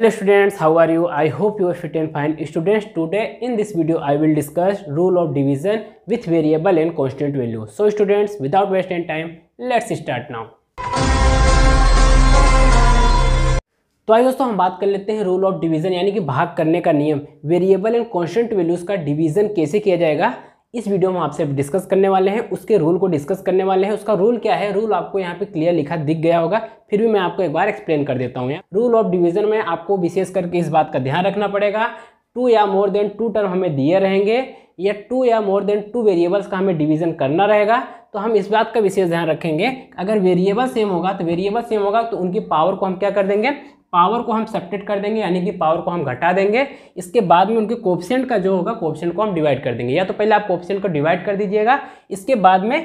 hello students how are you I hope you are fit and fine students today in this video I will discuss rule of division with variable and constant value so students without waste and time let's start now तो आई दोस्तों हम बात कर लेते हैं rule of division यानी कि भाग करने का नियम वेरिएबल एंड कॉन्स्टेंट वैल्यूज का डिवीजन कैसे किया जाएगा इस वीडियो में आपसे डिस्कस करने वाले हैं उसके रूल को डिस्कस करने वाले हैं उसका रूल क्या है रूल आपको यहाँ पे क्लियर लिखा दिख गया होगा फिर भी मैं आपको एक बार एक्सप्लेन कर देता हूँ यहाँ रूल ऑफ डिवीजन में आपको विशेष करके इस बात का ध्यान रखना पड़ेगा टू या मोर देन टू टर्म हमें दिए रहेंगे या टू या मोर देन टू वेरिएबल्स का हमें डिवीजन करना रहेगा तो हम इस बात का विशेष ध्यान रखेंगे अगर वेरिएबल सेम होगा तो वेरिएबल सेम होगा तो उनकी पावर को हम क्या कर देंगे पावर को हम सेपरेट कर देंगे यानी कि पावर को हम घटा देंगे इसके बाद में उनके कोप्सेंट का जो होगा कोप्सेंट को हम डिवाइड कर देंगे या तो पहले आप कोप्सेंट को डिवाइड कर दीजिएगा इसके बाद में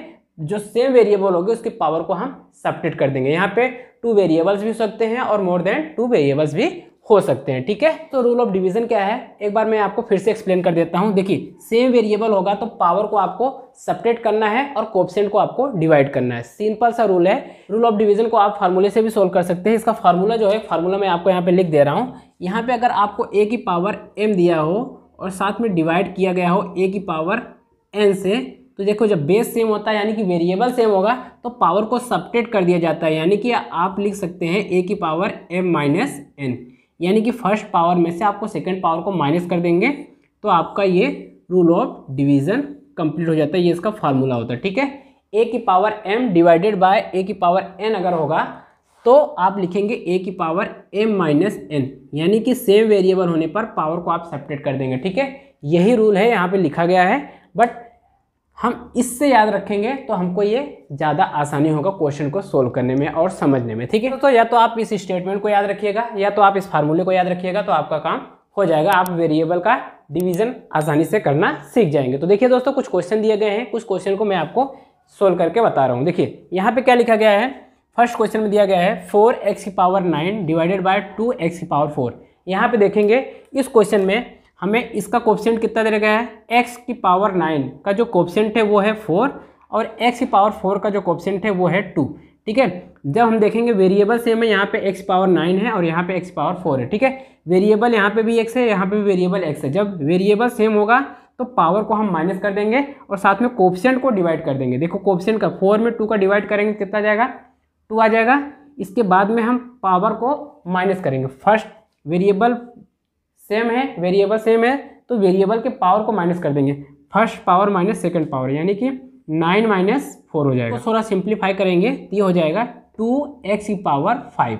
जो सेम वेरिएबल होगी उसके पावर को हम सेपरेट कर देंगे यहाँ पे टू वेरिएबल्स भी हो सकते हैं और मोर देन टू वेरिएबल्स भी हो सकते हैं ठीक है तो रूल ऑफ डिवीजन क्या है एक बार मैं आपको फिर से एक्सप्लेन कर देता हूं देखिए सेम वेरिएबल होगा तो पावर को आपको सपरेट करना है और कोपसेंट को आपको डिवाइड करना है सिंपल सा रूल है रूल ऑफ डिवीजन को आप फार्मूले से भी सोल्व कर सकते हैं इसका फार्मूला जो है फार्मूला मैं आपको यहाँ पर लिख दे रहा हूँ यहाँ पर अगर आपको ए की पावर एम दिया हो और साथ में डिवाइड किया गया हो ए की पावर एन से तो देखो जब बेस सेम होता है यानी कि वेरिएबल सेम होगा तो पावर को सपरेट कर दिया जाता है यानी कि आप लिख सकते हैं ए की पावर एम माइनस एन यानी कि फर्स्ट पावर में से आपको सेकेंड पावर को माइनस कर देंगे तो आपका ये रूल ऑफ डिवीज़न कंप्लीट हो जाता है ये इसका फार्मूला होता है ठीक है ए की power M divided by A की पावर एन अगर होगा तो आप लिखेंगे ए की पावर एम माइनस एन यानी कि सेम वेरिएबल होने पर पावर को आप सेपरेट कर देंगे ठीक है यही रूल है यहाँ पे लिखा गया है बट हम इससे याद रखेंगे तो हमको ये ज़्यादा आसानी होगा क्वेश्चन को सोल्व करने में और समझने में ठीक है तो, तो या तो आप इस स्टेटमेंट को याद रखिएगा या तो आप इस फार्मूले को याद रखिएगा तो आपका काम हो जाएगा आप वेरिएबल का डिवीजन आसानी से करना सीख जाएंगे तो देखिए दोस्तों कुछ क्वेश्चन दिए गए हैं कुछ क्वेश्चन को मैं आपको सोल्व करके बता रहा हूँ देखिए यहाँ पर क्या लिखा गया है फर्स्ट क्वेश्चन में दिया गया है फोर एक्स की power nine divided by two X की पावर फोर यहाँ पर देखेंगे इस क्वेश्चन में हमें इसका कोप्सेंट कितना दे रखा है एक्स की पावर नाइन का जो कोप्सेंट है वो है फोर और एक्स की पावर फोर का जो कोप्सेंट है वो है टू ठीक है जब हम देखेंगे वेरिएबल से हमें यहाँ पे एक्स पावर नाइन है और यहाँ पे एक्स पावर फोर है ठीक है वेरिएबल यहाँ पे भी एक्स है यहाँ पे भी वेरिएबल एक्स है जब वेरिएबल सेम होगा तो पावर को हम माइनस कर देंगे और साथ में कोप्सेंट को डिवाइड कर देंगे देखो कोप्सेंट का फोर में टू का डिवाइड करेंगे कितना जाएगा टू आ जाएगा इसके बाद में हम पावर को माइनस करेंगे फर्स्ट वेरिएबल सेम है वेरिएबल सेम है तो वेरिएबल के पावर को माइनस कर देंगे first power minus second power यानी कि नाइन माइनस फोर हो जाएगा तो थोड़ा सिंप्लीफाई करेंगे तो ये हो जाएगा टू एक्स की पावर फाइव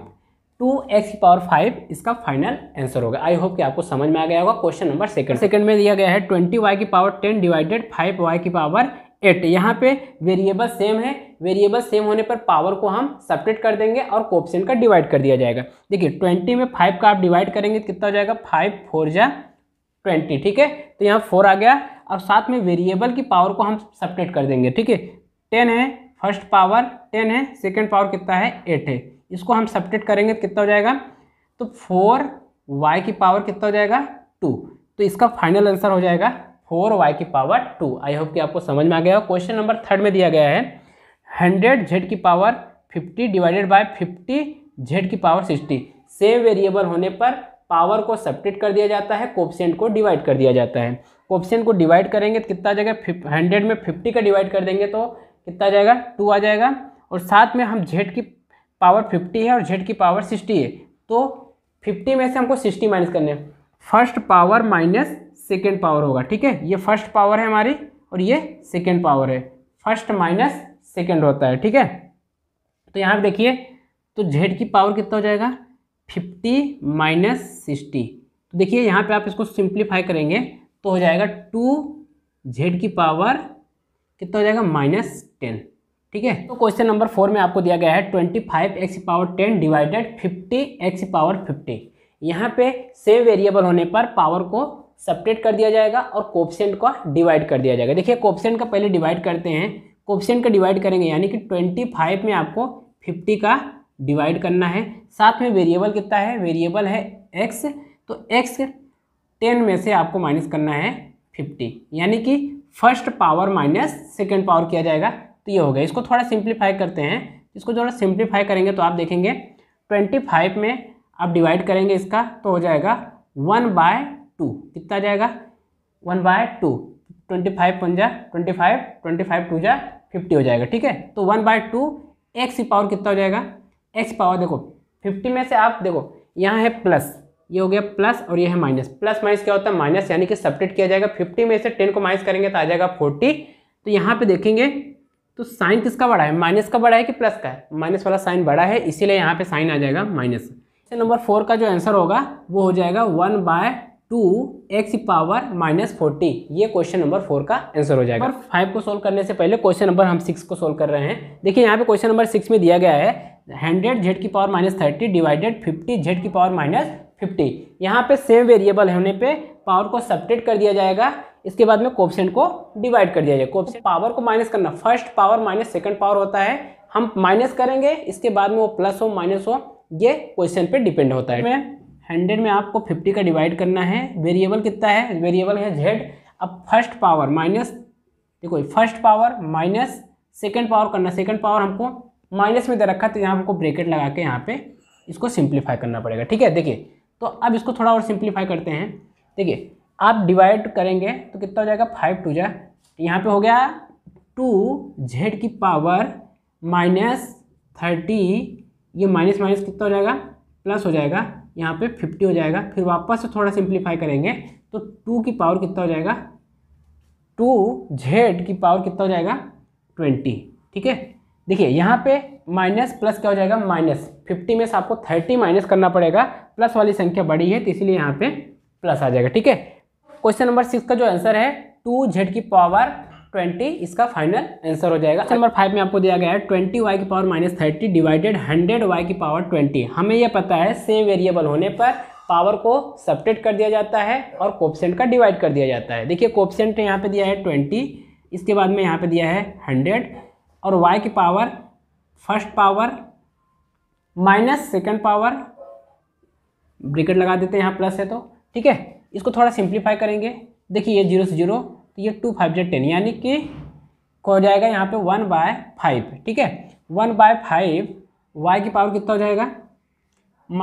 टू एक्स की पावर फाइव इसका फाइनल आंसर होगा आई होप कि आपको समझ में आ गया होगा क्वेश्चन नंबर सेकंड सेकंड में दिया गया है ट्वेंटी वाई की power ten divided five Y की पावर एट यहाँ पे वेरिएबल सेम है वेरिएबल सेम होने पर पावर को हम सपरेट कर देंगे और कोप्सन का डिवाइड कर दिया जाएगा देखिए ट्वेंटी में फाइव का आप डिवाइड करेंगे तो कितना हो जाएगा फाइव फोर जा ट्वेंटी ठीक है तो यहाँ फोर आ गया अब साथ में वेरिएबल की पावर को हम सपरेट कर देंगे ठीक है टेन है फर्स्ट पावर टेन है सेकेंड पावर कितना है एट है इसको हम सपरेट करेंगे तो कितना हो जाएगा तो फोर वाई की पावर कितना हो जाएगा टू तो इसका फाइनल आंसर हो जाएगा फोर वाई की पावर टू आई होप कि आपको समझ में आ गया क्वेश्चन नंबर थर्ड में दिया गया है हंड्रेड जेड की power fifty divided by fifty Z की पावर सिक्सटी सेम वेरिएबल होने पर पावर को सपरेट कर दिया जाता है कोप्सेंट को डिवाइड कर दिया जाता है कोप्सेंट को डिवाइड करेंगे तो कितना आ जाएगा हंड्रेड में फिफ्टी का डिवाइड कर देंगे तो कितना आ जाएगा टू आ जाएगा और साथ में हम जेड की पावर फिफ्टी है और जेड की पावर सिक्सटी है तो फिफ्टी में से हमको सिक्सटी माइनस करने first power minus second power होगा ठीक है ये फर्स्ट पावर है हमारी और ये सेकेंड पावर है फर्स्ट माइनस सेकेंड होता है ठीक है तो यहाँ पर देखिए तो जेड की पावर कितना हो जाएगा फिफ्टी माइनस सिक्सटी तो देखिए यहाँ पे आप इसको सिंप्लीफाई करेंगे तो हो जाएगा टू जेड की पावर कितना हो जाएगा माइनस टेन ठीक है तो क्वेश्चन नंबर फोर में आपको दिया गया है twenty five X power ten divided fifty X power fifty यहाँ पे सेम वेरिएबल होने पर पावर को सपरेट कर दिया जाएगा और कोप्सेंट का डिवाइड कर दिया जाएगा देखिए कोपसेंट का पहले डिवाइड करते हैं कोप्सेंट का डिवाइड करेंगे यानी कि ट्वेंटी फाइव में आपको फिफ्टी का डिवाइड करना है साथ में वेरिएबल कितना है वेरिएबल है एक्स तो एक्स टेन में से आपको माइनस करना है फिफ्टी यानी कि first power minus second power किया जाएगा तो ये हो गया इसको थोड़ा सिंप्लीफाई करते हैं इसको थोड़ा सिंप्लीफाई करेंगे तो आप देखेंगे ट्वेंटी फाइव में आप डिवाइड करेंगे इसका तो हो जाएगा वन बाय टू कितना आ जाएगा one by two twenty five पंजा twenty five twenty five two जा फिफ्टी हो जाएगा ठीक है तो वन बाय टू एक्स की पावर कितना हो जाएगा एक्स पावर देखो फिफ्टी में से आप देखो यहाँ है प्लस ये हो गया प्लस और ये है माइनस प्लस माइनस क्या होता है माइनस यानी कि सपरेट किया जाएगा फिफ्टी में से टेन को माइनस करेंगे तो आ जाएगा फोर्टी तो यहाँ पे देखेंगे तो साइन किसका बड़ा है माइनस का बड़ा है कि प्लस का है माइनस वाला साइन बड़ा है इसीलिए यहाँ पे साइन आ जाएगा माइनस नंबर फोर का जो आंसर होगा वो हो जाएगा one by two X power minus forty ये क्वेश्चन नंबर फोर का आंसर हो जाएगा फाइव को सोल्व करने से पहले क्वेश्चन नंबर हम सिक्स को सोल्व कर रहे हैं देखिए यहाँ पे क्वेश्चन नंबर सिक्स में दिया गया है हंड्रेड जेड की power minus thirty divided fifty Z की पावर माइनस फिफ्टी यहाँ पे सेम वेरिएबल होने पे पावर को सपरेट कर दिया जाएगा इसके बाद में कोप्सेंट को डिवाइड कर दिया जाएगा कोप्सेंट पावर को माइनस करना first power minus second power होता है हम माइनस करेंगे इसके बाद में वो प्लस हो माइनस हो ये क्वेश्चन पे डिपेंड होता है हंड्रेड में आपको फिफ्टी का डिवाइड करना है वेरिएबल कितना है वेरिएबल है जेड अब फर्स्ट पावर माइनस देखो first power minus second power करना सेकेंड पावर हमको माइनस में दे रखा तो यहाँ हमको ब्रेकेट लगा के यहाँ पे इसको सिंप्लीफाई करना पड़ेगा ठीक है देखिए तो अब इसको थोड़ा और सिंप्लीफाई करते हैं देखिए आप डिवाइड करेंगे तो कितना हो जाएगा फाइव टू जा तो यहाँ पे हो गया टू जेड की पावर माइनस थर्टी ये माइनस माइनस कितना हो जाएगा प्लस हो जाएगा यहाँ पे 50 हो जाएगा फिर वापस से थोड़ा सिंप्लीफाई करेंगे तो टू की पावर कितना हो जाएगा टू जेड की पावर कितना हो जाएगा ट्वेंटी ठीक है देखिए यहाँ पे माइनस प्लस क्या हो जाएगा माइनस फिफ्टी में से आपको थर्टी माइनस करना पड़ेगा प्लस वाली संख्या बड़ी है तो इसीलिए यहाँ पे प्लस आ जाएगा ठीक है क्वेश्चन नंबर सिक्स का जो आंसर है टू जेड की पावर ट्वेंटी इसका फाइनल आंसर हो जाएगा नंबर फाइव में आपको दिया गया है ट्वेंटी वाई की power minus thirty divided hundred Y की पावर ट्वेंटी हमें यह पता है सेम वेरिएबल होने पर पावर को सपरेट कर दिया जाता है और कोपसेंट का डिवाइड कर दिया जाता है देखिए कोपसेंट यहाँ पे दिया है ट्वेंटी इसके बाद में यहाँ पे दिया है हंड्रेड और वाई की power first power minus second power bracket लगा देते हैं यहाँ प्लस है तो ठीक है इसको थोड़ा सिंप्लीफाई करेंगे देखिए ये जीरो से जीरो तो ये टू फाइव जै टेन यानी कि हो जाएगा यहाँ पे वन बाय फाइव ठीक है वन बाय फाइव वाई की पावर कितना हो जाएगा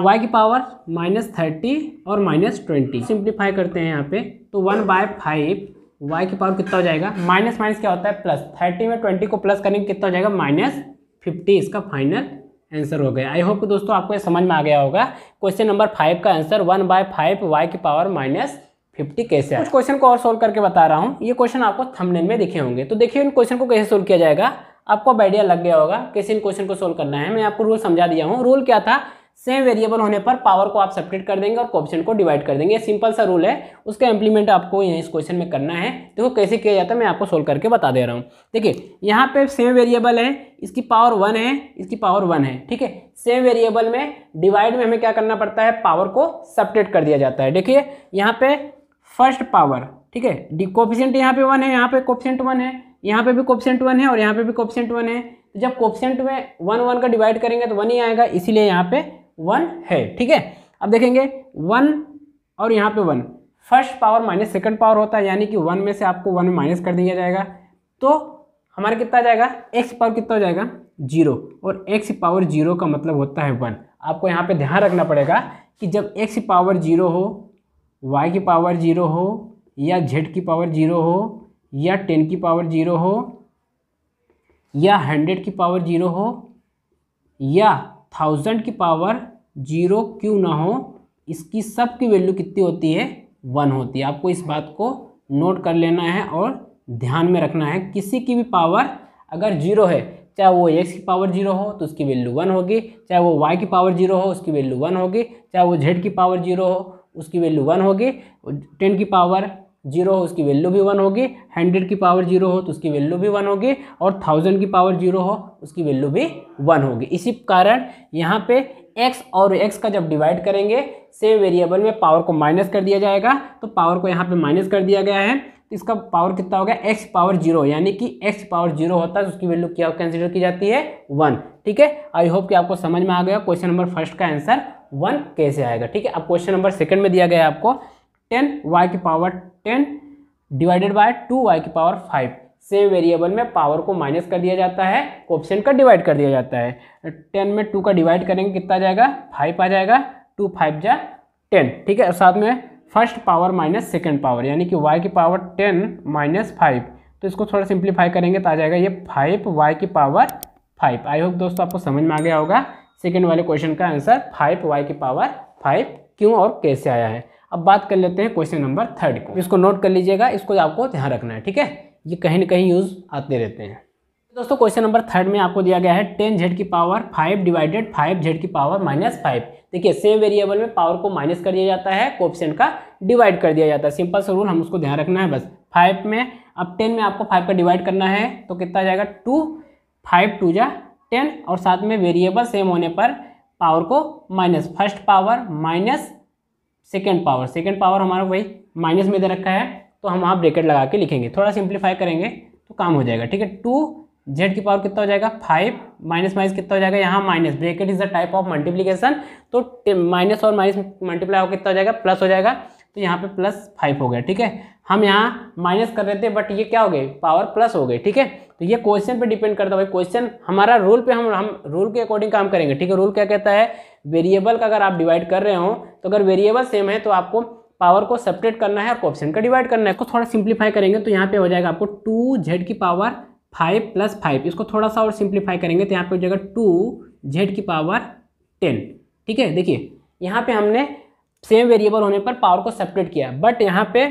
वाई की पावर माइनस थर्टी और माइनस ट्वेंटी सिंप्लीफाई करते हैं यहाँ पे तो वन बाय फाइव वाई की पावर कितना हो जाएगा माइनस माइनस क्या होता है प्लस थर्टी में ट्वेंटी को प्लस करने कितना हो जाएगा माइनस फिफ्टी इसका फाइनल आंसर हो गया आई होप दोस्तों आपको ये समझ में आ गया होगा क्वेश्चन नंबर फाइव का answer one by five Y की पावर माइनस फिफ्टी कैसे कुछ क्वेश्चन को और सोल्व करके बता रहा हूँ ये क्वेश्चन आपको थंबनेल में दिखे होंगे तो देखिए इन क्वेश्चन को कैसे सोल्व किया जाएगा आपको अब आइडिया लग गया होगा कैसे इन क्वेश्चन को सोल्व करना है मैं आपको रूल समझा दिया हूँ रूल क्या था सेम वेरिएबल होने पर पावर को आप सपरेट कर देंगे और क्वेश्चन को डिवाइड कर देंगे ये सिंपल सा रूल है उसका इंप्लीमेंट आपको यहाँ इस क्वेश्चन में करना है देखो कैसे किया जाता है मैं आपको सोल्व करके बता दे रहा हूँ देखिए यहाँ पे सेम वेरिएबल है इसकी पावर वन है इसकी पावर वन है ठीक है सेम वेरिएबल में डिवाइड में हमें क्या करना पड़ता है पावर को सपरेट कर दिया जाता है देखिए यहाँ पे फर्स्ट पावर ठीक है डी कोपिशेंट यहाँ पे वन है यहाँ पे कोपिशेंट वन है यहाँ पे भी कोपिशेंट वन है और यहाँ पे भी कोपिशेंट वन है तो जब कोपिशेंट में वन वन का डिवाइड करेंगे तो वन ही आएगा इसीलिए यहाँ पे वन है ठीक है अब देखेंगे वन और यहाँ पे one first power minus second power होता है यानी कि वन में से आपको वन में माइनस कर दिया जाएगा तो हमारा कितना जाएगा एक्स पावर कितना हो जाएगा जीरो और एक्स पावर जीरो का मतलब होता है वन आपको यहाँ पे ध्यान रखना पड़ेगा कि जब एक्स पावर जीरो हो वाई की पावर जीरो हो या जेड की पावर जीरो हो या टेन की पावर जीरो हो या हंड्रेड की पावर जीरो हो या थाउजेंड की पावर जीरो क्यों ना हो इसकी सब की वैल्यू कितनी होती है वन होती है आपको इस बात को नोट कर लेना है और ध्यान में रखना है किसी की भी पावर अगर जीरो है चाहे वो एक्स की पावर जीरो हो तो उसकी वैल्यू वन होगी चाहे वो वाई की पावर जीरो हो उसकी वैल्यू वन होगी चाहे वो जेड की पावर जीरो हो उसकी वैल्यू वन होगी टेन की पावर जीरो हो उसकी वैल्यू भी वन होगी हंड्रेड की पावर जीरो हो तो उसकी वैल्यू भी वन होगी और थाउजेंड की पावर जीरो हो उसकी वैल्यू भी वन होगी इसी कारण यहाँ पे एक्स और एक्स का जब डिवाइड करेंगे सेम वेरिएबल में पावर को माइनस कर दिया जाएगा तो पावर को यहाँ पे माइनस कर दिया गया है तो इसका पावर कितना हो गया एक्स पावर जीरो यानी कि एक्स पावर जीरो होता है तो उसकी वैल्यू क्या कंसिडर की जाती है वन ठीक है आई होप कि आपको समझ में आ गया क्वेश्चन नंबर फर्स्ट का आंसर वन कैसे आएगा ठीक है अब क्वेश्चन नंबर सेकंड में दिया गया है आपको टेन वाई की power ten divided by two Y की पावर फाइव सेम वेरिएबल में पावर को माइनस कर दिया जाता है ऑप्शन का डिवाइड कर दिया जाता है टेन में टू का डिवाइड करेंगे कितना जाएगा फाइव आ जाएगा टू फाइव जा टेन ठीक है साथ में first power minus second power यानी कि वाई की पावर टेन माइनस फाइव तो इसको थोड़ा सिंप्लीफाई करेंगे तो आ जाएगा ये फाइव वाई की पावर फाइव आई होप दोस्तों आपको समझ में आ गया होगा सेकेंड वाले क्वेश्चन का आंसर फाइव वाई की पावर फाइव क्यों और कैसे आया है अब बात कर लेते हैं क्वेश्चन नंबर थर्ड को इसको नोट कर लीजिएगा इसको आपको ध्यान रखना है ठीक है ये कहीं ना कहीं यूज़ आते रहते हैं दोस्तों क्वेश्चन नंबर थर्ड में आपको दिया गया है टेन जेड की power five divided five Z की पावर माइनस फाइव देखिए सेम वेरिएबल में पावर को माइनस कर दिया जाता है कोप्सेंट का डिवाइड कर दिया जाता है सिंपल सा रूल हम उसको ध्यान रखना है बस फाइव में अब टेन में आपको फाइव का डिवाइड करना है तो कितना जाएगा टू फाइव टू जा टेन और साथ में वेरिएबल सेम होने पर पावर को minus first power minus second power second power हमारा वही माइनस में दे रखा है तो हम वहाँ ब्रेकेट लगा के लिखेंगे थोड़ा सिंप्लीफाई करेंगे तो काम हो जाएगा ठीक है टू जेड की पावर कितना हो जाएगा फाइव माइनस माइनस कितना हो जाएगा यहाँ minus bracket is the type of multiplication तो माइनस और माइनस मल्टीप्लाई हो कितना हो जाएगा प्लस हो जाएगा तो यहाँ पे प्लस फाइव हो गया ठीक है हम यहाँ माइनस कर रहे थे बट ये क्या हो गए पावर प्लस हो गए ठीक है तो ये क्वेश्चन पे डिपेंड करता है भाई क्वेश्चन हमारा रूल पे हम हम रूल के अकॉर्डिंग काम करेंगे ठीक है रूल क्या कहता है वेरिएबल का अगर आप डिवाइड कर रहे हो तो अगर वेरिएबल सेम है तो आपको पावर को सेपरेट करना है और क्वेश्चन का डिवाइड करना है इसको थोड़ा सिंप्लीफाई करेंगे तो यहाँ पे हो जाएगा आपको टू जेड की पावर फाइव प्लस फाइव इसको थोड़ा सा और सिंप्लीफाई करेंगे तो यहाँ पे हो जाएगा टू जेड की पावर टेन ठीक है देखिए यहाँ पे हमने सेम वेरिएबल होने पर पावर को सेपरेट किया है बट यहाँ पे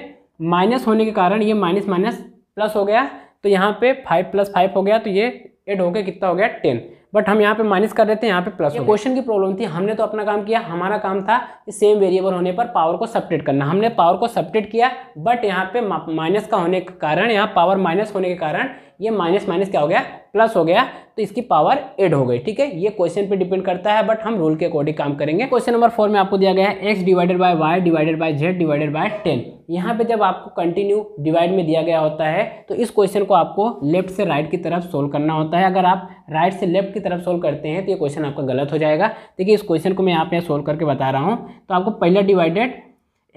माइनस होने के कारण ये माइनस माइनस प्लस हो गया तो यहाँ पे फाइव प्लस फाइव हो गया तो ये एड होकर कितना हो गया टेन बट हम यहाँ पे माइनस कर देते हैं यहाँ पे प्लस ये क्वेश्चन की प्रॉब्लम थी हमने तो अपना काम किया हमारा काम था सेम वेरिएबल होने पर पावर को सपरेट करना हमने पावर को सपरेट किया बट यहाँ पे माइनस का होने के कारण यहाँ पावर माइनस होने के कारण ये माइनस माइनस क्या हो गया प्लस हो गया तो इसकी पावर एड हो गई ठीक है ये क्वेश्चन पे डिपेंड करता है बट हम रूल के अकॉर्डिंग काम करेंगे क्वेश्चन नंबर फोर में आपको दिया गया है X divided by Y divided by Z divided by ten यहाँ पे जब आपको कंटिन्यू डिवाइड में दिया गया होता है तो इस क्वेश्चन को आपको लेफ्ट से राइट की तरफ सोल्व करना होता है अगर आप राइट से लेफ्ट की तरफ सोल्व करते हैं तो ये क्वेश्चन आपका गलत हो जाएगा देखिए इस क्वेश्चन को मैं यहाँ पे सोल्व करके बता रहा हूँ तो आपको पहला divided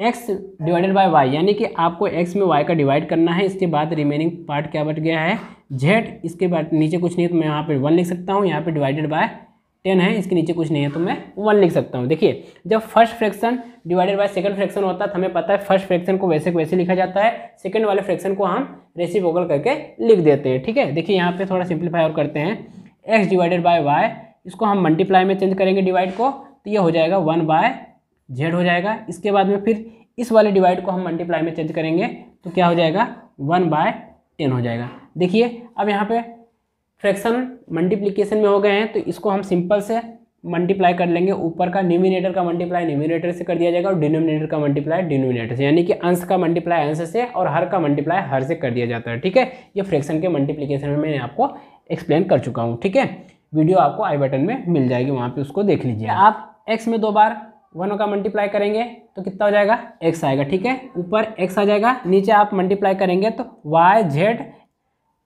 X divided by Y यानी कि आपको एक्स में वाई का डिवाइड करना है इसके बाद रिमेनिंग पार्ट क्या बच गया है जेड इसके बाद नीचे कुछ नहीं है तो मैं यहाँ पे वन लिख सकता हूँ यहाँ पे डिवाइडेड बाय टेन है इसके नीचे कुछ नहीं है तो मैं वन लिख सकता हूँ देखिए जब first fraction divided by second fraction होता है तो हमें पता है फर्स्ट फ्रैक्शन को वैसे वैसे लिखा जाता है सेकंड वाले फ्रैक्शन को हम रेसिप्रोकल करके लिख देते हैं ठीक है देखिए यहाँ पे थोड़ा सिंप्लीफाई और करते हैं एक्स डिवाइडेड बाय वाई इसको हम मल्टीप्लाई में चेंज करेंगे डिवाइड को तो ये हो जाएगा वन बाय जेड हो जाएगा इसके बाद में फिर इस वाले डिवाइड को हम मल्टीप्लाई में चेंज करेंगे तो क्या हो जाएगा वन बाय टेन हो जाएगा देखिए अब यहाँ पे फ्रैक्शन मल्टीप्लिकेशन में हो गए हैं तो इसको हम सिंपल से मल्टीप्लाई कर लेंगे ऊपर का न्यूमिनेटर का मल्टीप्लाई न्यूमिनेटर से कर दिया जाएगा और डिनोमिनेटर का मल्टीप्लाई डिनोमिनेटर से यानी कि अंश का मल्टीप्लाई अंश से और हर का मल्टीप्लाई हर से कर दिया जाता है ठीक है ये फ्रैक्शन के मल्टीप्लिकेशन में मैंने आपको एक्सप्लेन कर चुका हूँ ठीक है वीडियो आपको आई बटन में मिल जाएगी वहाँ पर उसको देख लीजिए आप एक्स में दो बार वन का मल्टीप्लाई करेंगे तो कितना हो जाएगा एक्स आएगा ठीक है ऊपर एक्स आ जाएगा नीचे आप मल्टीप्लाई करेंगे तो वाई जेड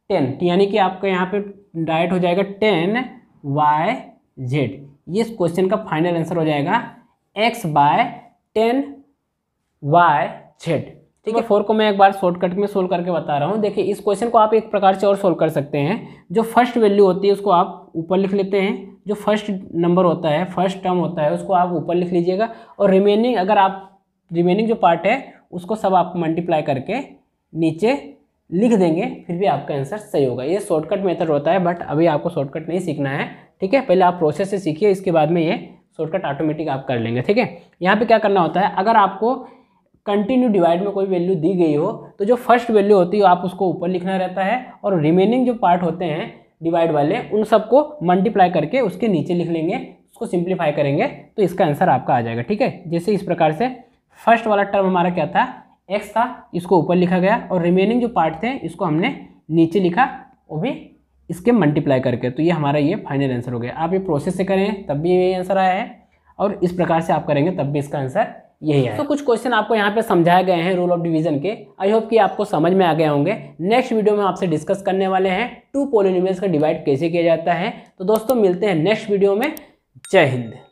टेन यानी कि आपका यहाँ पे डायरेक्ट हो जाएगा टेन वाई जेड ये इस क्वेश्चन का फाइनल आंसर हो जाएगा X by ten Y Z ठीक है फोर तो को मैं एक बार शॉर्टकट में सोल्व करके बता रहा हूँ देखिए इस क्वेश्चन को आप एक प्रकार से और सोल्व कर सकते हैं जो फर्स्ट वैल्यू होती है उसको आप ऊपर लिख लेते हैं जो फर्स्ट नंबर होता है फर्स्ट टर्म होता है उसको आप ऊपर लिख लीजिएगा और रिमेनिंग अगर आप रिमेनिंग जो पार्ट है उसको सब आप मल्टीप्लाई करके नीचे लिख देंगे फिर भी आपका आंसर सही होगा ये शॉर्टकट मेथड होता है बट अभी आपको शॉर्टकट नहीं सीखना है ठीक है पहले आप प्रोसेस से सीखिए इसके बाद में ये शॉर्टकट ऑटोमेटिक आप कर लेंगे ठीक है यहाँ पे क्या करना होता है अगर आपको कंटिन्यू डिवाइड में कोई वैल्यू दी गई हो तो जो फर्स्ट वैल्यू होती है आप उसको ऊपर लिखना रहता है और रिमेनिंग जो पार्ट होते हैं डिवाइड वाले उन सबको मल्टीप्लाई करके उसके नीचे लिख लेंगे उसको सिंप्लीफाई करेंगे तो इसका आंसर आपका आ जाएगा ठीक है जैसे इस प्रकार से फर्स्ट वाला टर्म हमारा क्या था एक्स था इसको ऊपर लिखा गया और रिमेनिंग जो पार्ट थे इसको हमने नीचे लिखा वो भी इसके मल्टीप्लाई करके तो ये हमारा ये फाइनल आंसर हो गया आप ये प्रोसेस से करें तब भी ये आंसर आया है और इस प्रकार से आप करेंगे तब भी इसका आंसर यही तो है तो कुछ क्वेश्चन आपको यहाँ पे समझाए गए हैं रूल ऑफ डिवीजन के आई होप कि आपको समझ में आ गए होंगे नेक्स्ट वीडियो में आपसे डिस्कस करने वाले हैं टू पोलिनिमल्स का डिवाइड कैसे किया जाता है तो दोस्तों मिलते हैं नेक्स्ट वीडियो में जय हिंद